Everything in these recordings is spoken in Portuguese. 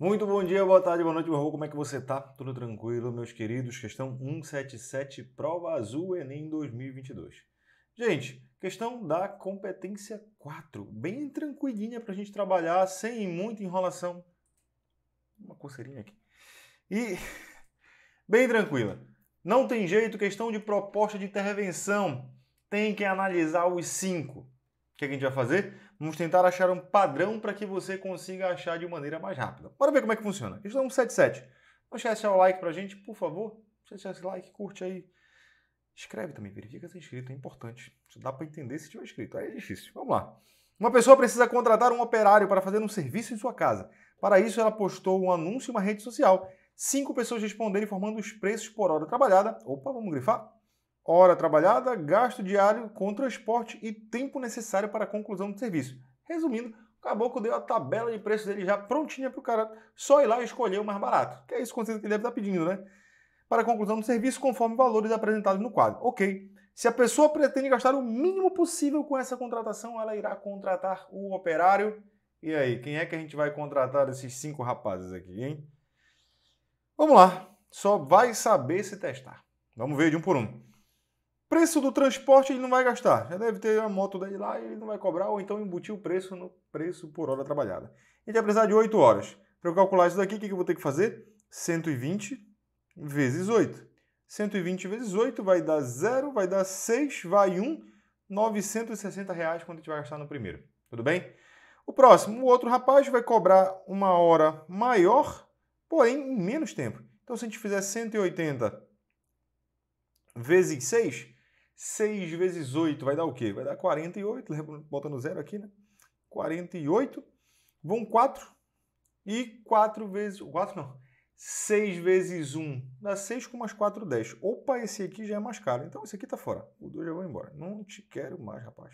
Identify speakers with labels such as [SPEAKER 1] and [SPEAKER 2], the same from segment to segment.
[SPEAKER 1] Muito bom dia, boa tarde, boa noite, meu Como é que você tá? Tudo tranquilo, meus queridos? Questão 177, prova azul Enem 2022. Gente, questão da competência 4, bem tranquilinha para a gente trabalhar, sem muita enrolação. Uma coceirinha aqui. E bem tranquila. Não tem jeito, questão de proposta de intervenção. Tem que analisar os cinco. O que a gente vai fazer? Vamos tentar achar um padrão para que você consiga achar de maneira mais rápida. Bora ver como é que funciona. Questão 177. É não esquece de deixar o like para a gente, por favor. Deixa esquece deixar esse like, curte aí. Escreve também, verifica se é inscrito, é importante. Isso dá para entender se tiver inscrito. Aí é difícil. Vamos lá. Uma pessoa precisa contratar um operário para fazer um serviço em sua casa. Para isso, ela postou um anúncio em uma rede social. Cinco pessoas responderam informando os preços por hora trabalhada. Opa, vamos grifar? hora trabalhada, gasto diário com transporte e tempo necessário para a conclusão do serviço. Resumindo, o caboclo deu a tabela de preços dele já prontinha para o cara só ir lá e escolher o mais barato. Que é isso que ele deve estar tá pedindo, né? Para a conclusão do serviço, conforme valores apresentados no quadro. Ok. Se a pessoa pretende gastar o mínimo possível com essa contratação, ela irá contratar o operário. E aí, quem é que a gente vai contratar esses cinco rapazes aqui, hein? Vamos lá. Só vai saber se testar. Vamos ver de um por um. Preço do transporte ele não vai gastar. Já deve ter a moto dele lá e ele não vai cobrar, ou então embutir o preço no preço por hora trabalhada. Ele vai precisar de 8 horas. Para eu calcular isso daqui, o que eu vou ter que fazer? 120 vezes 8. 120 vezes 8 vai dar 0, vai dar 6, vai 1, 960 reais quando a gente vai gastar no primeiro. Tudo bem? O próximo, o outro rapaz vai cobrar uma hora maior, porém em menos tempo. Então, se a gente fizer 180 vezes 6, 6 vezes 8 vai dar o quê? Vai dar 48, Bota no zero aqui, né? 48. Vão 4. E 4 vezes... 4 não. 6 vezes 1 dá 6 com mais 4, 10. Opa, esse aqui já é mais caro. Então esse aqui tá fora. O 2 já vai embora. Não te quero mais, rapaz.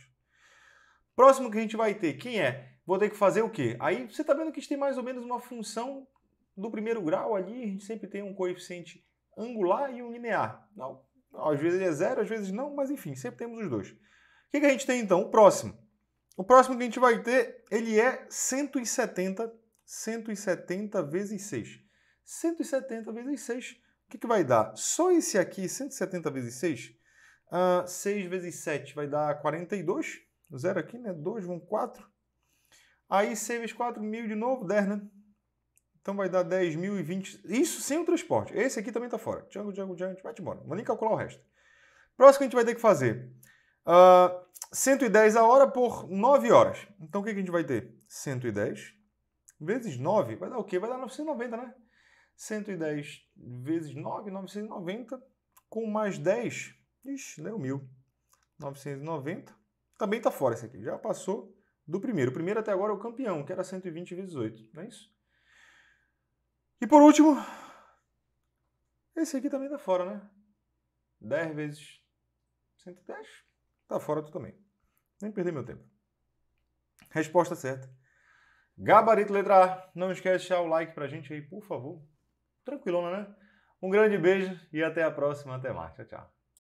[SPEAKER 1] Próximo que a gente vai ter, quem é? Vou ter que fazer o quê? Aí você tá vendo que a gente tem mais ou menos uma função do primeiro grau ali. A gente sempre tem um coeficiente angular e um linear. Não, às vezes ele é zero, às vezes não, mas enfim, sempre temos os dois. O que, que a gente tem então? O próximo. O próximo que a gente vai ter, ele é 170, 170 vezes 6. 170 vezes 6, o que, que vai dar? Só esse aqui, 170 vezes 6, uh, 6 vezes 7 vai dar 42. Zero aqui, né? 2 1, 4. Aí 6 vezes 4, 1.000 de novo, 10, né? Então vai dar 10.020. Isso sem o transporte. Esse aqui também está fora. Django, Django, Django. Vai embora. Não vou nem calcular o resto. Próximo que a gente vai ter que fazer. Uh, ah, 110 a hora por 9 horas. Então o que, que a gente vai ter? 110 vezes 9 vai dar o quê? Vai dar 990, né? 110 vezes 9, 990. Com mais 10, ixi, deu 1.000. 990. Também está fora esse aqui. Já passou do primeiro. O primeiro até agora é o campeão, que era 120 vezes 8. Não é isso? E por último, esse aqui também tá fora, né? 10 vezes 110, tá fora tu também. Nem perder meu tempo. Resposta certa. Gabarito letra A. Não esquece de deixar o like pra gente aí, por favor. Tranquilona, né? Um grande beijo e até a próxima. Até mais. Tchau, tchau.